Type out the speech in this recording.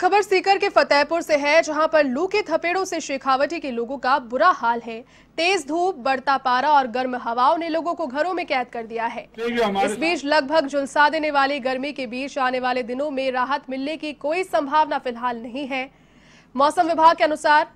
खबर सीकर के फतेहपुर से है जहां पर लू के थपेड़ों से शेखावटी के लोगों का बुरा हाल है तेज धूप बढ़ता पारा और गर्म हवाओं ने लोगों को घरों में कैद कर दिया है इस बीच लगभग झुलसा देने वाली गर्मी के बीच आने वाले दिनों में राहत मिलने की कोई संभावना फिलहाल नहीं है मौसम विभाग के अनुसार